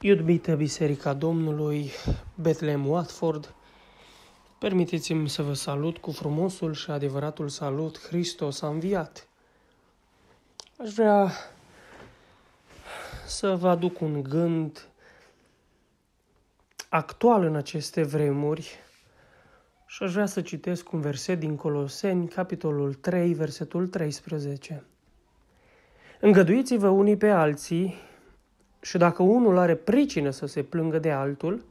Iubită Biserica Domnului Bethlehem Watford, permiteți-mi să vă salut cu frumosul și adevăratul salut Hristos a înviat. Aș vrea să vă aduc un gând actual în aceste vremuri și aș vrea să citesc un verset din Coloseni, capitolul 3, versetul 13. Îngăduiți-vă unii pe alții și dacă unul are pricină să se plângă de altul,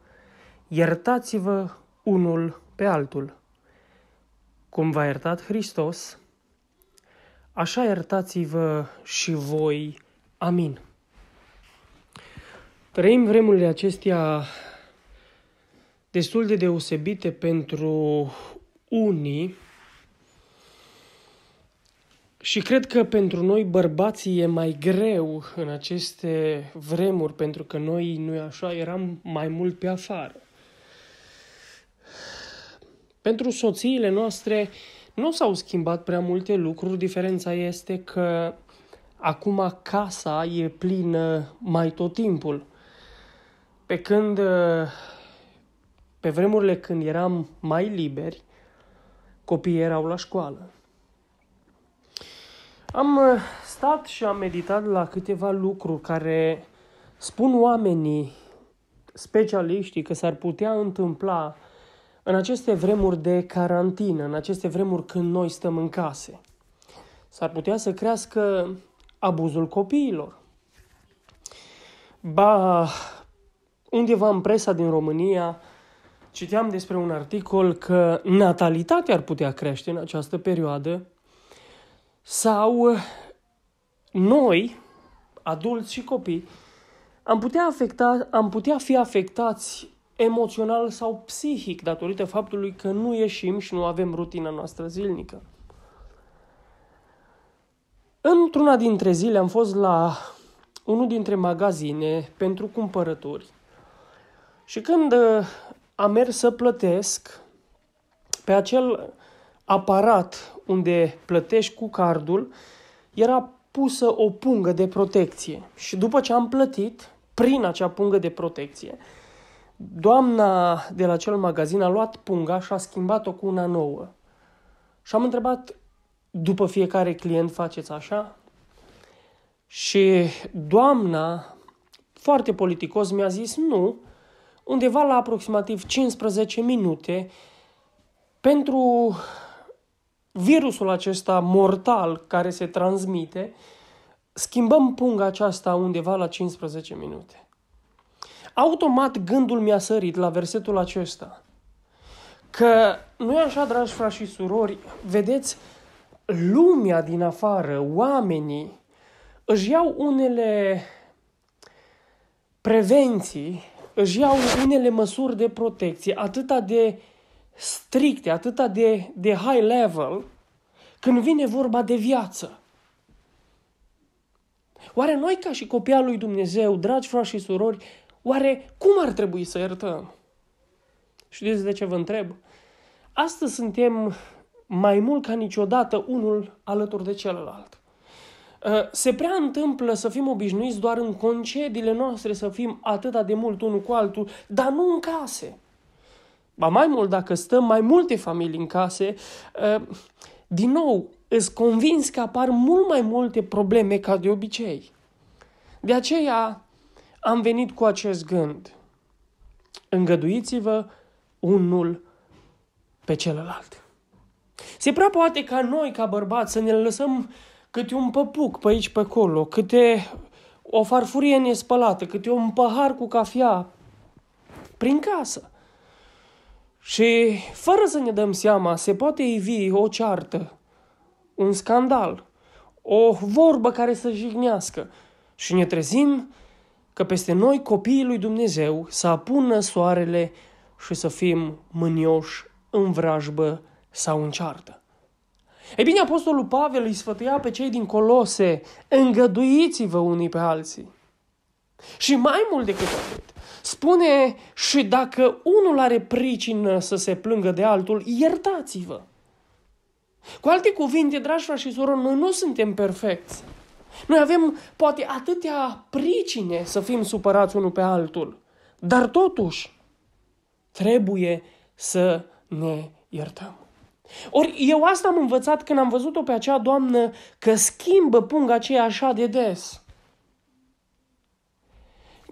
iertați-vă unul pe altul. Cum v-a iertat Hristos, așa iertați-vă și voi. Amin. Trăim vremurile acestea destul de deosebite pentru unii și cred că pentru noi bărbații e mai greu în aceste vremuri, pentru că noi, nu așa, eram mai mult pe afară. Pentru soțiile noastre nu s-au schimbat prea multe lucruri, diferența este că acum casa e plină mai tot timpul. Pe când, pe vremurile când eram mai liberi, copiii erau la școală. Am uh, stat și am meditat la câteva lucruri care spun oamenii, specialiștii, că s-ar putea întâmpla în aceste vremuri de carantină, în aceste vremuri când noi stăm în case. S-ar putea să crească abuzul copiilor. Ba, undeva în presa din România citeam despre un articol că natalitatea ar putea crește în această perioadă sau eh, noi, adulți și copii, am putea, afecta, am putea fi afectați emoțional sau psihic datorită faptului că nu ieșim și nu avem rutina noastră zilnică. Într-una dintre zile am fost la unul dintre magazine pentru cumpărături și când eh, am mers să plătesc, pe acel aparat unde plătești cu cardul era pusă o pungă de protecție. Și după ce am plătit, prin acea pungă de protecție, doamna de la cel magazin a luat punga și a schimbat-o cu una nouă. Și am întrebat, după fiecare client faceți așa? Și doamna, foarte politicos, mi-a zis nu, undeva la aproximativ 15 minute, pentru virusul acesta mortal care se transmite, schimbăm punga aceasta undeva la 15 minute. Automat gândul mi-a sărit la versetul acesta. Că, nu așa, dragi frați și surori, vedeți, lumea din afară, oamenii, își iau unele prevenții, își iau unele măsuri de protecție, atâta de stricte, atât de, de high level, când vine vorba de viață. Oare noi ca și copii al lui Dumnezeu, dragi frați și surori, oare cum ar trebui să iertăm? Știți de ce vă întreb? Astăzi suntem mai mult ca niciodată unul alături de celălalt. Ă, se prea întâmplă să fim obișnuiți doar în concediile noastre să fim atâta de mult unul cu altul, dar nu în case ba mai mult dacă stăm mai multe familii în case, ă, din nou, îți convins că apar mult mai multe probleme ca de obicei. De aceea am venit cu acest gând. Îngăduiți-vă unul pe celălalt. Se prea poate ca noi, ca bărbați, să ne lăsăm câte un păpuc pe aici, pe acolo, câte o farfurie nespălată, câte un pahar cu cafea prin casă. Și fără să ne dăm seama, se poate ivi o ceartă, un scandal, o vorbă care să jignească și ne trezim că peste noi copiii lui Dumnezeu să apună soarele și să fim mânioși în vrajbă sau în ceartă. Ei bine, Apostolul Pavel îi sfătuia pe cei din Colose, îngăduiți-vă unii pe alții. Și mai mult decât atât, spune și dacă unul are pricină să se plângă de altul, iertați-vă. Cu alte cuvinte, dragi frați și surori, noi nu suntem perfecți. Noi avem poate atâtea pricine să fim supărați unul pe altul, dar totuși trebuie să ne iertăm. Ori eu asta am învățat când am văzut-o pe acea doamnă că schimbă punga aceea așa de des –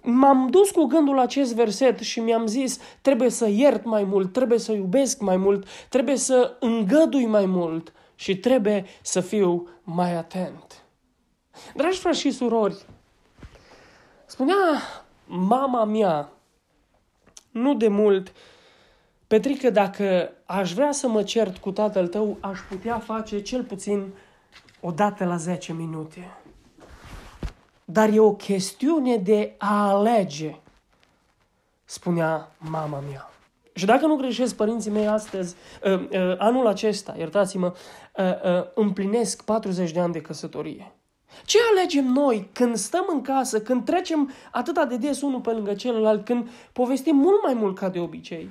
m-am dus cu gândul acest verset și mi-am zis, trebuie să iert mai mult, trebuie să iubesc mai mult, trebuie să îngădui mai mult și trebuie să fiu mai atent. Dragi frați și surori, spunea mama mea, nu de mult, Petrică, dacă aș vrea să mă cert cu tatăl tău, aș putea face cel puțin o dată la 10 minute dar e o chestiune de a alege, spunea mama mea. Și dacă nu greșesc, părinții mei astăzi, ă, ă, anul acesta, iertați-mă, ă, împlinesc 40 de ani de căsătorie. Ce alegem noi când stăm în casă, când trecem atâta de des unul pe lângă celălalt, când povestim mult mai mult ca de obicei,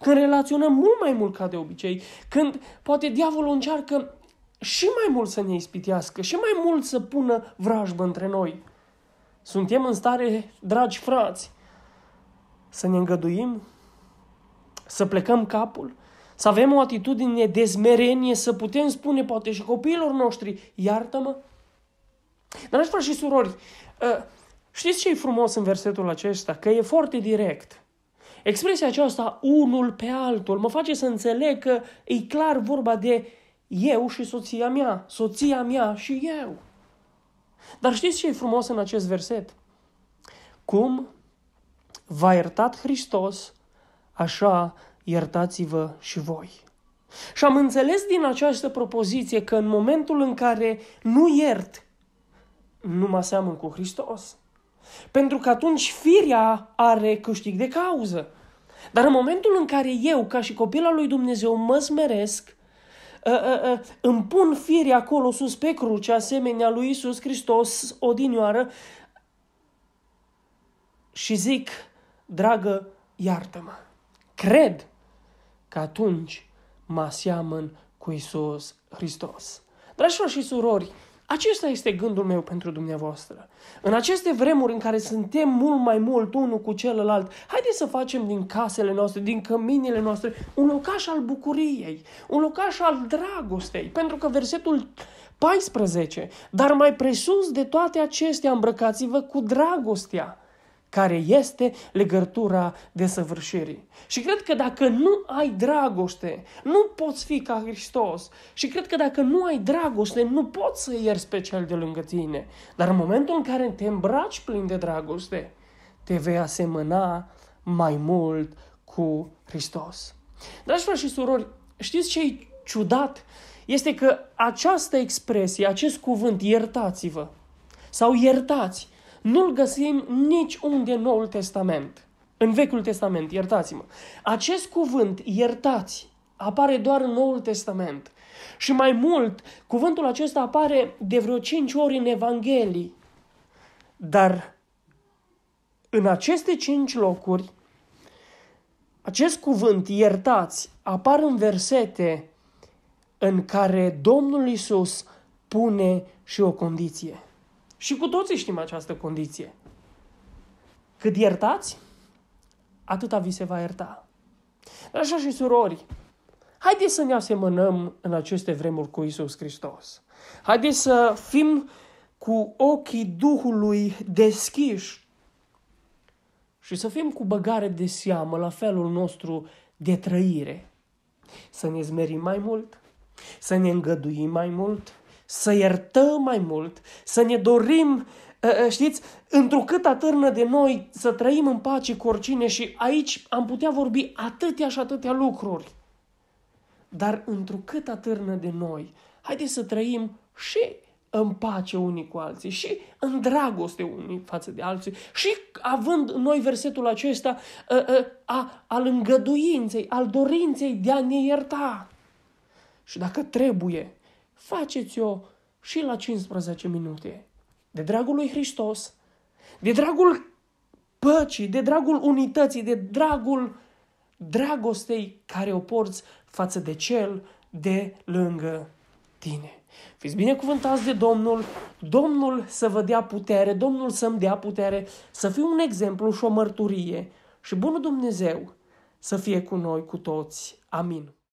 când relaționăm mult mai mult ca de obicei, când poate diavolul încearcă și mai mult să ne ispitească, și mai mult să pună vrajbă între noi. Suntem în stare, dragi frați, să ne îngăduim, să plecăm capul, să avem o atitudine de smerenie, să putem spune poate și copiilor noștri, iartă-mă. Dar aș și surori, ă, știți ce e frumos în versetul acesta? Că e foarte direct. Expresia aceasta, unul pe altul, mă face să înțeleg că e clar vorba de eu și soția mea, soția mea și eu. Dar știți ce e frumos în acest verset? Cum v-a iertat Hristos, așa iertați-vă și voi. Și am înțeles din această propoziție că în momentul în care nu iert, nu mă seamăn cu Hristos. Pentru că atunci firea are câștig de cauză. Dar în momentul în care eu, ca și copila lui Dumnezeu, mă smeresc, Ă, ă, ă, îmi pun acolo sus pe cruce, asemenea lui Isus Hristos odinioară și zic, dragă, iartă-mă. Cred că atunci mă seamăn cu Isus Hristos. Dragi și surori, acesta este gândul meu pentru dumneavoastră. În aceste vremuri în care suntem mult mai mult unul cu celălalt, haideți să facem din casele noastre, din căminile noastre, un locaș al bucuriei, un locaș al dragostei. Pentru că versetul 14, dar mai presus de toate acestea, îmbrăcați-vă cu dragostea care este legătura desăvârșirii. Și cred că dacă nu ai dragoste, nu poți fi ca Hristos. Și cred că dacă nu ai dragoste, nu poți să ierți pe cel de lângă tine. Dar în momentul în care te îmbraci plin de dragoste, te vei asemăna mai mult cu Hristos. Dragi frate și surori, știți ce e ciudat? Este că această expresie, acest cuvânt, iertați-vă, sau iertați, nu-l găsim nici unde în Noul Testament, în Vechiul Testament, iertați-mă. Acest cuvânt, iertați, apare doar în Noul Testament. Și mai mult, cuvântul acesta apare de vreo cinci ori în Evanghelii. Dar în aceste cinci locuri, acest cuvânt, iertați, apar în versete în care Domnul Isus pune și o condiție. Și cu toții știm această condiție. Cât iertați, atâta vi se va ierta. așa și surori, haideți să ne asemănăm în aceste vremuri cu Isus Hristos. Haideți să fim cu ochii Duhului deschiși și să fim cu băgare de seamă la felul nostru de trăire. Să ne zmerim mai mult, să ne îngăduim mai mult, să iertăm mai mult, să ne dorim, ă, ă, știți, întrucât atârnă de noi să trăim în pace cu oricine și aici am putea vorbi atâtea și atâtea lucruri. Dar întrucât atârnă de noi, haideți să trăim și în pace unii cu alții și în dragoste unii față de alții și având noi versetul acesta a, ă, a, al îngăduinței, al dorinței de a ne ierta. Și dacă trebuie, faceți-o și la 15 minute. De dragul lui Hristos, de dragul păcii, de dragul unității, de dragul dragostei care o porți față de cel de lângă tine. Fiți binecuvântați de Domnul, Domnul să vă dea putere, Domnul să-mi dea putere, să fiu un exemplu și o mărturie și bunul Dumnezeu să fie cu noi, cu toți. Amin.